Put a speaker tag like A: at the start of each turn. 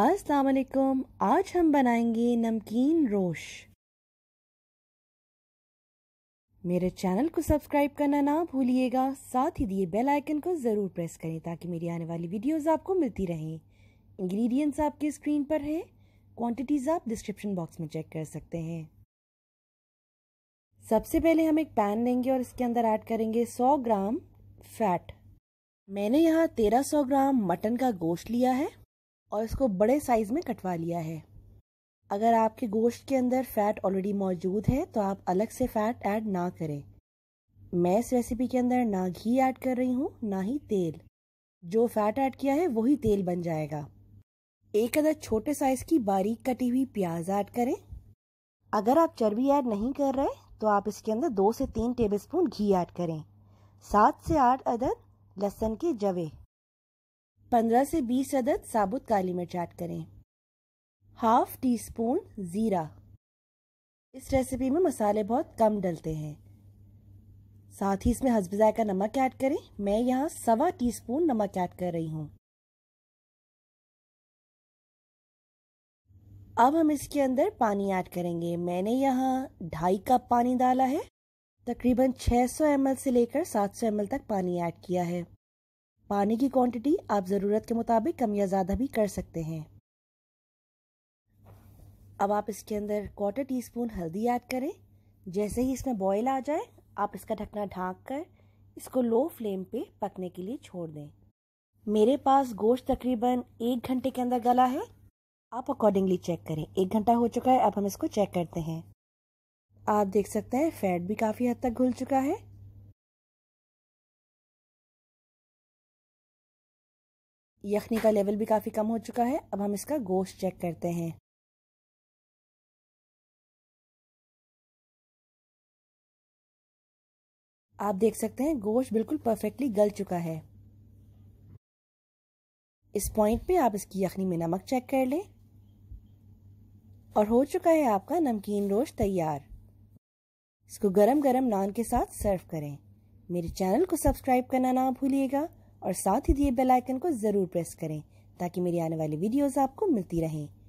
A: अस्सलाम वालेकुम आज हम बनाएंगे नमकीन रोश मेरे चैनल को सब्सक्राइब करना ना भूलिएगा साथ ही दिए बेल आइकन को ज़रूर प्रेस करें ताकि मेरी आने वाली वीडियोस आपको मिलती रहें इंग्रेडिएंट्स आपके स्क्रीन पर है क्वांटिटीज़ आप डिस्क्रिप्शन बॉक्स में चेक कर सकते हैं सबसे पहले हम एक पैन लेंगे और इसके अंदर ऐड करेंगे 100 ग्राम फैट मैंने यहाँ 1300 ग्राम मटन का गोश्त लिया है और इसको बड़े साइज़ में कटवा लिया है अगर आपके गोश्त के अंदर फ़ैट ऑलरेडी मौजूद है तो आप अलग से फ़ैट ऐड ना करें मैं इस रेसिपी के अंदर ना घी ऐड कर रही हूँ ना ही तेल जो फ़ैट ऐड किया है वही तेल बन जाएगा एक अदर छोटे साइज़ की बारीक कटी हुई प्याज ऐड करें अगर आप चर्बी ऐड नहीं कर रहे तो आप इसके अंदर दो से तीन टेबलस्पून घी ऐड करें सात से आठ अदर लहसन के जवे 15 से 20 अदद साबुत काली मिर्च ऐड करें हाफ टी स्पून ज़ीरा इस रेसिपी में मसाले बहुत कम डलते हैं साथ ही इसमें हसब का नमक ऐड करें मैं यहाँ सवा टी स्पून नमक ऐड कर रही हूँ अब हम इसके अंदर पानी ऐड करेंगे मैंने यहाँ ढाई कप पानी डाला है तकरीबन 600 ml से लेकर 700 ml तक पानी ऐड किया है पानी की क्वांटिटी आप ज़रूरत के मुताबिक कम या ज़्यादा भी कर सकते हैं अब आप इसके अंदर क्वार्टर टी स्पून हल्दी ऐड करें जैसे ही इसमें बॉयल आ जाए आप इसका ढकना ढाँक कर इसको लो फ्लेम पे पकने के लिए छोड़ दें मेरे पास गोश्त तकरीबन एक घंटे के अंदर गला है आप अकॉर्डिंगली चेक करें एक घंटा हो चुका है अब हम इसको चेक करते हैं
B: आप देख सकते हैं फैट भी काफ़ी हद तक घुल चुका है यखनी का लेवल भी काफ़ी कम हो चुका है अब हम इसका गोश्त चेक करते हैं आप देख सकते हैं गोश्त बिल्कुल परफेक्टली गल चुका है इस पॉइंट पे आप इसकी यखनी
A: में नमक चेक कर लें और हो चुका है आपका नमकीन रोश तैयार इसको गरम गरम नान के साथ सर्व करें मेरे चैनल को सब्सक्राइब करना ना भूलिएगा और साथ ही दिए बेल आइकन को ज़रूर प्रेस करें ताकि मेरी आने वाली वीडियोस आपको मिलती रहें